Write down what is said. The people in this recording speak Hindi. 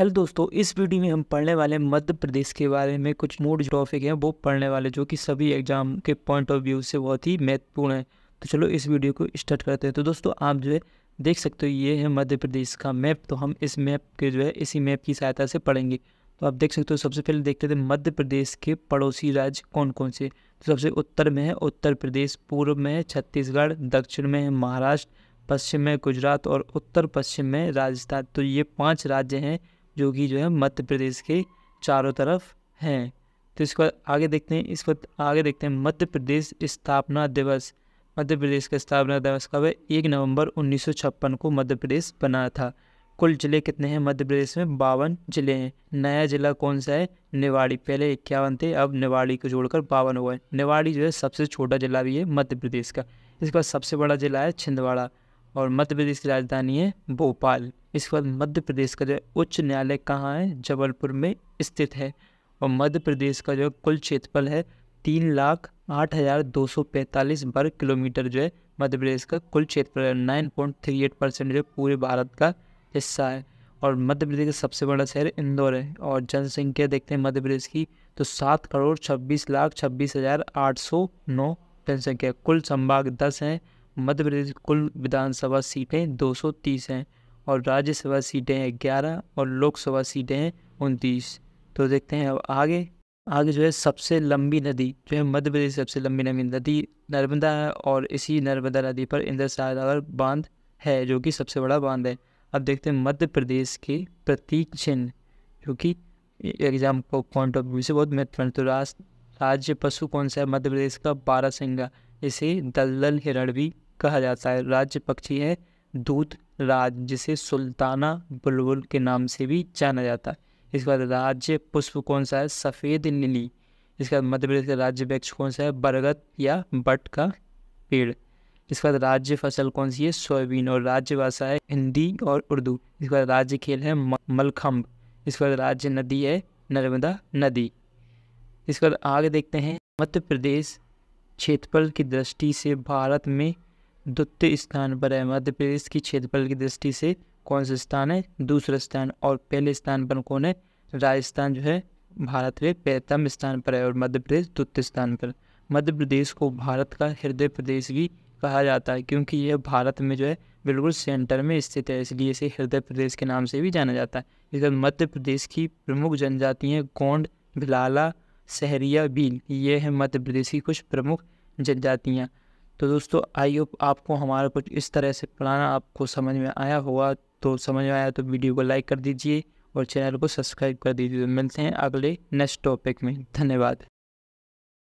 हेलो दोस्तों इस वीडियो में हम पढ़ने वाले मध्य प्रदेश के बारे में कुछ मूड टॉपिक हैं वो पढ़ने वाले जो कि सभी एग्जाम के पॉइंट ऑफ व्यू से बहुत ही महत्वपूर्ण है तो चलो इस वीडियो को स्टार्ट करते हैं तो दोस्तों आप जो है देख सकते हो ये है मध्य प्रदेश का मैप तो हम इस मैप के जो है इसी मैप की सहायता से पढ़ेंगे तो आप देख सकते हो सबसे पहले देखते थे मध्य प्रदेश के पड़ोसी राज्य कौन कौन से तो सबसे उत्तर में है उत्तर प्रदेश पूर्व में है छत्तीसगढ़ दक्षिण में है महाराष्ट्र पश्चिम में गुजरात और उत्तर पश्चिम में राजस्थान तो ये पाँच राज्य हैं जो कि जो है मध्य प्रदेश के चारों तरफ हैं तो इसके बाद आगे देखते हैं इस वक्त आगे देखते हैं मध्य प्रदेश स्थापना दिवस मध्य प्रदेश का स्थापना दिवस कब है एक नवंबर उन्नीस को मध्य प्रदेश बना था कुल जिले कितने हैं मध्य प्रदेश में बावन जिले हैं नया जिला कौन सा है निवाड़ी पहले इक्यावन थे अब निवाड़ी को जोड़कर बावन हुआ है निवाड़ी जो है सबसे छोटा जिला भी है मध्य प्रदेश का इसके बाद सबसे बड़ा जिला है छिंदवाड़ा और मध्य प्रदेश की राजधानी है भोपाल इसके बाद मध्य प्रदेश का जो उच्च न्यायालय कहाँ है जबलपुर में स्थित है और मध्य प्रदेश का जो कुल क्षेत्रफल है तीन लाख आठ हज़ार दो सौ पैंतालीस वर्ग किलोमीटर जो है मध्य प्रदेश का कुल क्षेत्रफल है nine point three eight percent जो पूरे भारत का हिस्सा है और मध्य प्रदेश का सबसे बड़ा शहर इंदौर है और जनसंख्या देखते हैं मध्य प्रदेश की तो सात करोड़ छब्बीस लाख छब्बीस हज़ार आठ सौ नौ जनसंख्या कुल संभाग दस हैं मध्य प्रदेश कुल विधानसभा सीटें 230 हैं और राज्यसभा सीटें हैं 11 और लोकसभा सीटें हैं उनतीस तो देखते हैं अब आगे आगे जो है सबसे लंबी नदी जो है मध्य प्रदेश सबसे लंबी नदी नदी नर्मदा है और इसी नर्मदा नदी पर इंद्र सागर बांध है जो कि सबसे बड़ा बांध है अब देखते हैं मध्य प्रदेश के प्रतीक चिन्ह जो कि एग्जाम पॉइंट ऑफ व्यू से बहुत महत्वपूर्ण तो राज्य पशु कौन सा है मध्य प्रदेश का बारह सिंगा इसे दलदल हिरण भी कहा जाता है राज्य पक्षी है दूध राज जिसे सुल्ताना बुलबुल के नाम से भी जाना जाता है इसके बाद राज्य पुष्प कौन सा है सफ़ेद नीली इसके बाद मध्य प्रदेश का राज्य वृक्ष कौन सा है बरगद या बट का पेड़ इसके बाद राज्य फसल कौन सी है सोयाबीन और राज्य भाषा है हिंदी और उर्दू इसके बाद राज्य खेल है मलखम्ब इसके बाद राज्य नदी है नर्मदा नदी इसके बाद आगे देखते हैं मध्य प्रदेश क्षेत्रफल की दृष्टि से भारत में द्वितीय स्थान पर है मध्य प्रदेश की क्षेत्रफल की दृष्टि से कौन सा स्थान है दूसरा स्थान और पहले स्थान पर कौन है राजस्थान जो है भारत में पैतम स्थान पर है और मध्य प्रदेश द्वितीय स्थान पर मध्य प्रदेश को भारत का हृदय प्रदेश भी कहा जाता है क्योंकि यह भारत में जो है बिल्कुल सेंटर में स्थित है इसलिए इसे हृदय प्रदेश के नाम से भी जाना जाता है इधर मध्य प्रदेश की प्रमुख जनजातियाँ गोंड भिलाला सहरिया बीन ये है मध्य प्रदेश की कुछ प्रमुख जनजातियाँ तो दोस्तों आई होप आपको हमारा कुछ इस तरह से पढ़ाना आपको समझ में आया हुआ तो समझ में आया तो वीडियो को लाइक कर दीजिए और चैनल को सब्सक्राइब कर दीजिए तो मिलते हैं अगले नेक्स्ट टॉपिक में धन्यवाद